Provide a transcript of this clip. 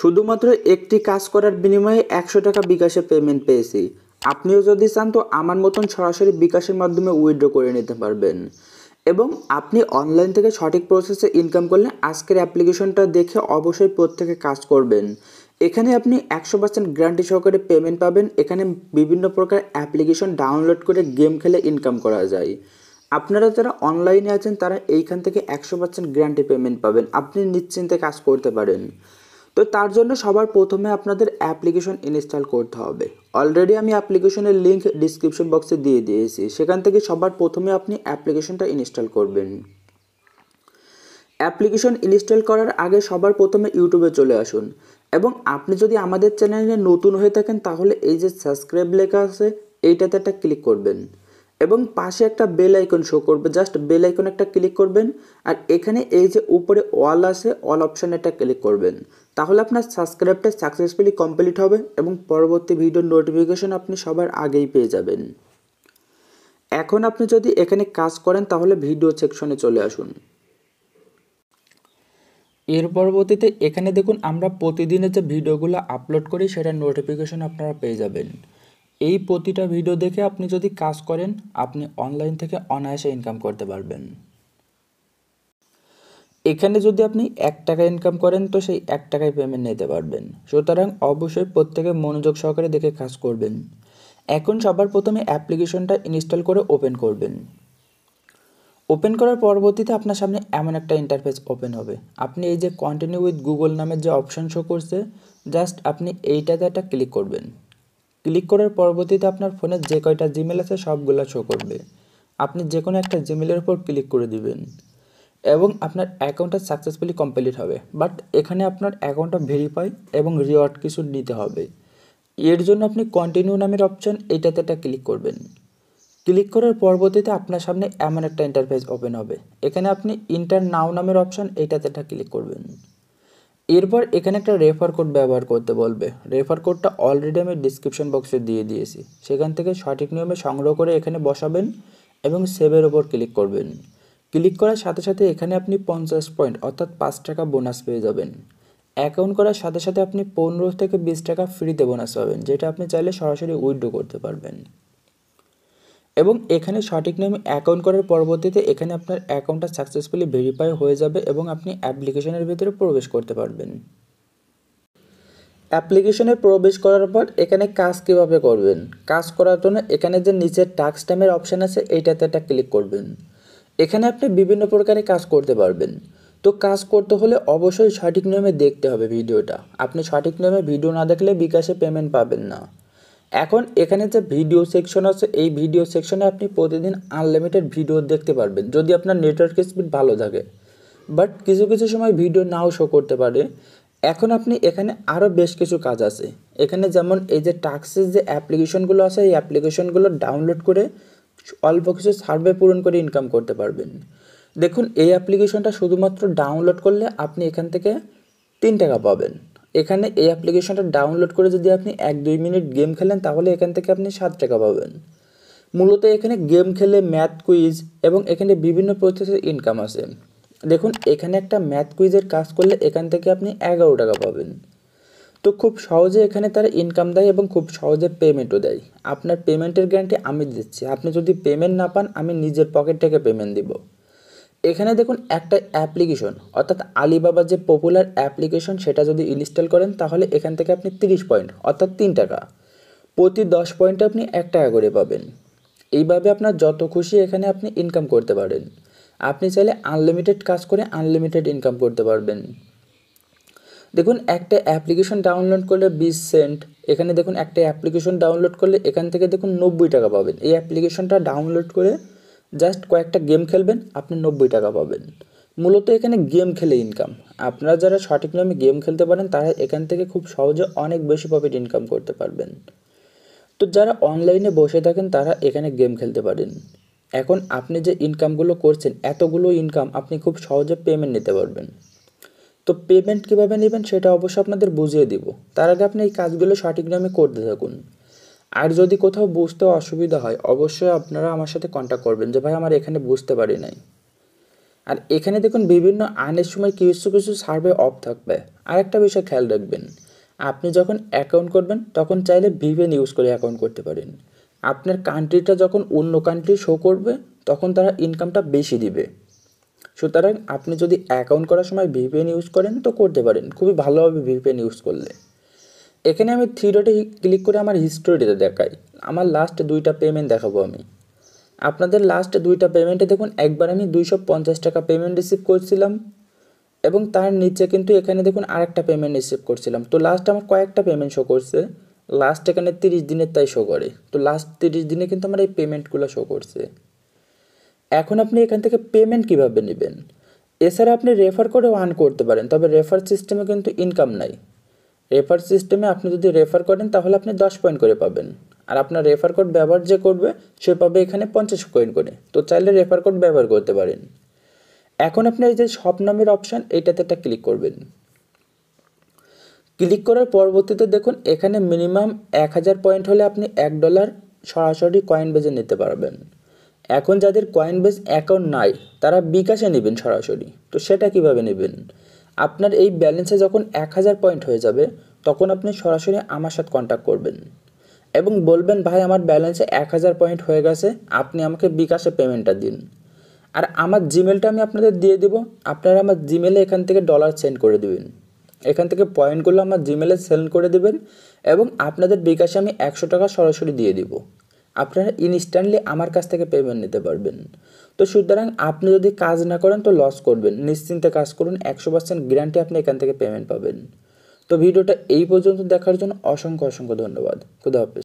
শুধুমাত্র একটি কাজ করার বিনিময়ে একশো টাকা বিকাশে পেমেন্ট পেয়েছি আপনিও যদি চান তো আমার মতন সরাসরি বিকাশের মাধ্যমে উইড্রো করে নিতে পারবেন এবং আপনি অনলাইন থেকে সঠিক প্রসেসে ইনকাম করলে আজকের অ্যাপ্লিকেশনটা দেখে অবশ্যই প্রত্যেকে কাজ করবেন এখানে আপনি একশো পার্সেন্ট গ্যারান্টি সহকারে পেমেন্ট পাবেন এখানে বিভিন্ন প্রকার অ্যাপ্লিকেশন ডাউনলোড করে গেম খেলে ইনকাম করা যায় আপনারা যারা অনলাইনে আছেন তারা এইখান থেকে একশো পার্সেন্ট গ্যারান্টি পেমেন্ট পাবেন আপনি নিশ্চিন্তে কাজ করতে পারেন তো তার জন্য সবার প্রথমে আপনাদের অ্যাপ্লিকেশন ইনস্টল করতে হবে অলরেডি আমি অ্যাপ্লিকেশনের লিঙ্ক ডিসক্রিপশন বক্সে দিয়ে দিয়েছি সেখান থেকে সবার প্রথমে আপনি অ্যাপ্লিকেশনটা ইনস্টল করবেন অ্যাপ্লিকেশন ইনস্টল করার আগে সবার প্রথমে ইউটিউবে চলে আসুন এবং আপনি যদি আমাদের চ্যানেলে নতুন হয়ে থাকেন তাহলে এই যে সাবস্ক্রাইব লেখা আছে এইটাতে একটা ক্লিক করবেন এবং পাশে একটা বেল আইকন শো করবে জাস্ট বেল আইকন একটা ক্লিক করবেন আর এখানে এই যে উপরে অল আছে অল অপশান একটা ক্লিক করবেন তাহলে আপনার সাবস্ক্রাইবটা সাকসেসফুলি কমপ্লিট হবে এবং পরবর্তী ভিডিওর নোটিফিকেশন আপনি সবার আগেই পেয়ে যাবেন এখন আপনি যদি এখানে কাজ করেন তাহলে ভিডিও সেকশনে চলে আসুন এর পরবর্তীতে এখানে দেখুন আমরা প্রতিদিনের যে ভিডিওগুলো আপলোড করি সেটা নোটিফিকেশন আপনারা পেয়ে যাবেন এই প্রতিটা ভিডিও দেখে আপনি যদি কাজ করেন আপনি অনলাইন থেকে অনায়াসে ইনকাম করতে পারবেন এখানে যদি আপনি এক টাকা ইনকাম করেন তো সেই এক টাকায় পেমেন্ট নিতে পারবেন সুতরাং অবশ্যই প্রত্যেকে মনোযোগ সহকারে দেখে কাজ করবেন এখন সবার প্রথমে অ্যাপ্লিকেশনটা ইনস্টল করে ওপেন করবেন ওপেন করার পরবর্তীতে আপনার সামনে এমন একটা ইন্টারফেস ওপেন হবে আপনি এই যে কন্টিনিউ উইথ গুগল নামের যে অপশন শো করছে জাস্ট আপনি এইটাতে একটা ক্লিক করবেন ক্লিক করার পরবর্তীতে আপনার ফোনে যে কয়টা জিমেল আছে সবগুলো শো করবে আপনি যে কোনো একটা জিমেলের উপর ক্লিক করে দিবেন এবং আপনার অ্যাকাউন্টটা সাকসেসফুলি কমপ্লিট হবে বাট এখানে আপনার অ্যাকাউন্টটা ভেরিফাই এবং রিওয়ার্ড কিছু নিতে হবে এর জন্য আপনি কন্টিনিউ নামের অপশন এটাতে একটা ক্লিক করবেন ক্লিক করার পরবর্তীতে আপনার সামনে এমন একটা ইন্টারফেস ওপেন হবে এখানে আপনি ইন্টার নাও নামের অপশন এটাতে একটা ক্লিক করবেন এরপর এখানে একটা রেফার কোড ব্যবহার করতে বলবে রেফার কোডটা অলরেডি আমি ডিসক্রিপশন বক্সে দিয়ে দিয়েছি সেখান থেকে সঠিক নিয়মে সংগ্রহ করে এখানে বসাবেন এবং সেভের ওপর ক্লিক করবেন ক্লিক করার সাথে সাথে এখানে আপনি পঞ্চাশ পয়েন্ট অর্থাৎ পাঁচ টাকা বোনাস পেয়ে যাবেন অ্যাকাউন্ট করার সাথে সাথে আপনি পনেরো থেকে বিশ টাকা ফ্রিতে বোনাস পাবেন যেটা আপনি চাইলে সরাসরি উইড্রো করতে পারবেন এবং এখানে সঠিক নামে অ্যাকাউন্ট করার পরবর্তীতে এখানে আপনার অ্যাকাউন্টটা সাকসেসফুলি ভেরিফাই হয়ে যাবে এবং আপনি অ্যাপ্লিকেশনের ভিতরে প্রবেশ করতে পারবেন অ্যাপ্লিকেশনে প্রবেশ করার পর এখানে কাজ কীভাবে করবেন কাজ করার জন্য এখানে যে নিচের টাক্স টাইমের অপশান আছে এইটাতে একটা ক্লিক করবেন এখানে আপনি বিভিন্ন প্রকারে কাজ করতে পারবেন তো কাজ করতে হলে অবশ্যই সঠিক নিয়মে দেখতে হবে ভিডিওটা আপনি সঠিক নিয়মে ভিডিও না দেখলে বিকাশে পেমেন্ট পাবেন না এখন এখানে যে ভিডিও সেকশন আছে এই ভিডিও সেকশনে আপনি প্রতিদিন আনলিমিটেড ভিডিও দেখতে পারবেন যদি আপনার নেটওয়ার্ক স্পিড ভালো থাকে বাট কিছু কিছু সময় ভিডিও নাও শো করতে পারে এখন আপনি এখানে আরও বেশ কিছু কাজ আছে এখানে যেমন এই যে টাক্সের যে অ্যাপ্লিকেশনগুলো আছে এই অ্যাপ্লিকেশনগুলো ডাউনলোড করে অল্প কিছু সার্ভে পূরণ করে ইনকাম করতে পারবেন দেখুন এই অ্যাপ্লিকেশনটা শুধুমাত্র ডাউনলোড করলে আপনি এখান থেকে তিন টাকা পাবেন এখানে এই অ্যাপ্লিকেশনটা ডাউনলোড করে যদি আপনি এক দুই মিনিট গেম খেলেন তাহলে এখান থেকে আপনি সাত টাকা পাবেন মূলত এখানে গেম খেলে ম্যাথ কুইজ এবং এখানে বিভিন্ন প্রসেসের ইনকাম আছে দেখুন এখানে একটা ম্যাথ কুইজের কাজ করলে এখান থেকে আপনি এগারো টাকা পাবেন তো খুব সহজে এখানে তারা ইনকাম দেয় এবং খুব সহজে পেমেন্টও দেয় আপনার পেমেন্টের গ্যারান্টি আমি দিচ্ছি আপনি যদি পেমেন্ট না পান আমি নিজের পকেট থেকে পেমেন্ট দিব এখানে দেখুন একটা অ্যাপ্লিকেশন অর্থাৎ আলিবাবার যে পপুলার অ্যাপ্লিকেশন সেটা যদি ইনস্টল করেন তাহলে এখান থেকে আপনি তিরিশ পয়েন্ট অর্থাৎ তিন টাকা প্রতি দশ পয়েন্টে আপনি এক টাকা করে পাবেন এইভাবে আপনার যত খুশি এখানে আপনি ইনকাম করতে পারেন আপনি চাইলে আনলিমিটেড কাজ করে আনলিমিটেড ইনকাম করতে পারবেন দেখুন একটা অ্যাপ্লিকেশন ডাউনলোড করলে বিশ সেন্ট এখানে দেখুন একটা অ্যাপ্লিকেশন ডাউনলোড করলে এখান থেকে দেখুন নব্বই টাকা পাবেন এই অ্যাপ্লিকেশনটা ডাউনলোড করে জাস্ট কয়েকটা গেম খেলবেন আপনি নব্বই টাকা পাবেন মূলত এখানে গেম খেলে ইনকাম আপনারা যারা সঠিক নামে গেম খেলতে পারেন তারা এখান থেকে খুব সহজে অনেক বেশি প্রফিট ইনকাম করতে পারবেন তো যারা অনলাইনে বসে থাকেন তারা এখানে গেম খেলতে পারেন এখন আপনি যে ইনকামগুলো করছেন এতগুলো ইনকাম আপনি খুব সহজে পেমেন্ট নিতে পারবেন তো পেমেন্ট কীভাবে নেবেন সেটা অবশ্য আপনাদের বুঝিয়ে দিব তার আগে আপনি এই কাজগুলো সঠিক নামে করতে থাকুন আর যদি কোথাও বুঝতে অসুবিধা হয় অবশ্যই আপনারা আমার সাথে কন্ট্যাক্ট করবেন যে ভাই আমার এখানে বুঝতে পারি নাই আর এখানে দেখুন বিভিন্ন আনের সময় কিছু কিছু সার্ভে অফ থাকবে আর একটা বিষয় খেয়াল রাখবেন আপনি যখন অ্যাকাউন্ট করবেন তখন চাইলে ভিভেন ইউজ করে অ্যাকাউন্ট করতে পারেন আপনার কান্ট্রিটা যখন অন্য কান্ট্রি শো করবে তখন তারা ইনকামটা বেশি দিবে সুতরাং আপনি যদি অ্যাকাউন্ট করার সময় ভিপিএন ইউজ করেন তো করতে পারেন খুবই ভালোভাবে ভিপিএন ইউজ করলে এখানে আমি থ্রি ডটে ক্লিক করে আমার হিস্টোরিতে দেখাই আমার লাস্ট দুইটা পেমেন্ট দেখাবো আমি আপনাদের লাস্ট দুইটা পেমেন্টে দেখুন একবার আমি দুইশো পঞ্চাশ টাকা পেমেন্ট রিসিভ করছিলাম এবং তার নিচে কিন্তু এখানে দেখুন আরেকটা পেমেন্ট রিসিভ করছিলাম তো লাস্ট আমার কয়েকটা পেমেন্ট শো করছে লাস্ট এখানে তিরিশ দিনের তাই শো করে তো লাস্ট তিরিশ দিনে কিন্তু আমার এই পেমেন্টগুলো শো করছে এখন আপনি এখান থেকে পেমেন্ট কিভাবে নেবেন এছাড়া আপনি রেফার করে ওয়ান করতে পারেন তবে রেফার সিস্টেমে কিন্তু ইনকাম নাই রেফার সিস্টেমে আপনি যদি রেফার করেন তাহলে আপনি দশ পয়েন্ট করে পাবেন আর আপনার রেফার কোড ব্যবহার যে করবে সে পাবে এখানে পঞ্চাশ কয়েন করে তো চাইলে রেফার কোড ব্যবহার করতে পারেন এখন আপনি এই যে সব নামের অপশান এইটাতে একটা ক্লিক করবেন ক্লিক করার পরবর্তীতে দেখুন এখানে মিনিমাম এক হাজার পয়েন্ট হলে আপনি এক ডলার সরাসরি কয়েন বেজে নিতে পারবেন এখন যাদের কয়েন বেজ অ্যাকাউন্ট নাই তারা বিকাশে নেবেন সরাসরি তো সেটা কিভাবে নেবেন আপনার এই ব্যালেন্সে যখন এক হাজার পয়েন্ট হয়ে যাবে তখন আপনি সরাসরি আমার সাথে কন্ট্যাক্ট করবেন এবং বলবেন ভাই আমার ব্যালেন্সে এক হাজার পয়েন্ট হয়ে গেছে আপনি আমাকে বিকাশে পেমেন্টটা দিন আর আমার জিমেলটা আমি আপনাদের দিয়ে দেবো আপনারা আমার জিমেলে এখান থেকে ডলার সেন্ড করে দেবেন এখান থেকে পয়েন্টগুলো আমার জিমেলে সেন্ড করে দেবেন এবং আপনাদের বিকাশে আমি একশো টাকা সরাসরি দিয়ে দিব আপনারা ইনস্ট্যান্টলি আমার কাছ থেকে পেমেন্ট নিতে পারবেন তো সুতরাং আপনি যদি কাজ না করেন তো লস করবেন নিশ্চিন্তে কাজ করুন একশো পার্সেন্ট গ্যারান্টি আপনি এখান থেকে পেমেন্ট পাবেন তো ভিডিওটা এই পর্যন্ত দেখার জন্য অসংখ্য অসংখ্য ধন্যবাদ খুদা